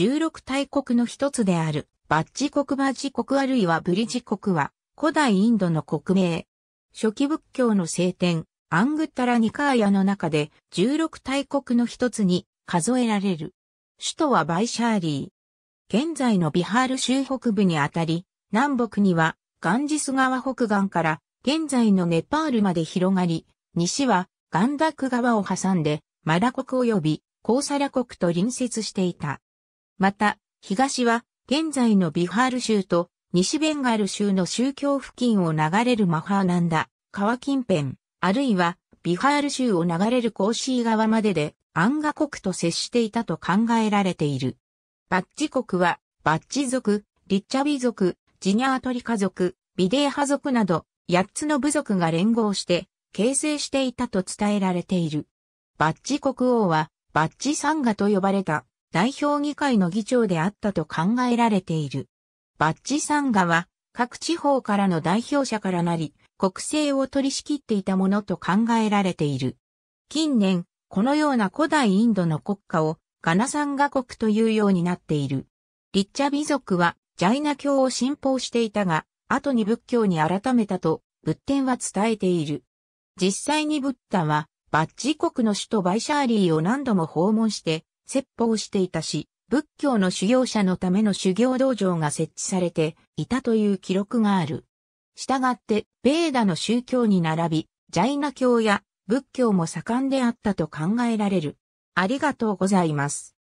16大国の一つである、バッジ国バジ国あるいはブリジ国は、古代インドの国名。初期仏教の聖典、アングッタラニカーヤの中で16大国の一つに数えられる。首都はバイシャーリー。現在のビハール州北部にあたり、南北にはガンジス川北岸から現在のネパールまで広がり、西はガンダック川を挟んでマラ国及びコーサラ国と隣接していた。また、東は、現在のビハール州と西ベンガル州の宗教付近を流れるマハーナンダ、川近辺、あるいはビハール州を流れるコーシー川まででアンガ国と接していたと考えられている。バッチ国はバッチ族、リッチャビ族、ジニャートリカ族、ビデーハ族など八つの部族が連合して形成していたと伝えられている。バッチ国王はバッチサンガと呼ばれた代表議会の議長であったと考えられている。バッジサンガは各地方からの代表者からなり、国政を取り仕切っていたものと考えられている。近年、このような古代インドの国家をガナサンガ国というようになっている。リッチャビ族はジャイナ教を信奉していたが、後に仏教に改めたと仏典は伝えている。実際にブッダはバッジ国の首都バイシャーリーを何度も訪問して説法していたし、仏教の修行者のための修行道場が設置されていたという記録がある。したがって、ベーダの宗教に並び、ジャイナ教や仏教も盛んであったと考えられる。ありがとうございます。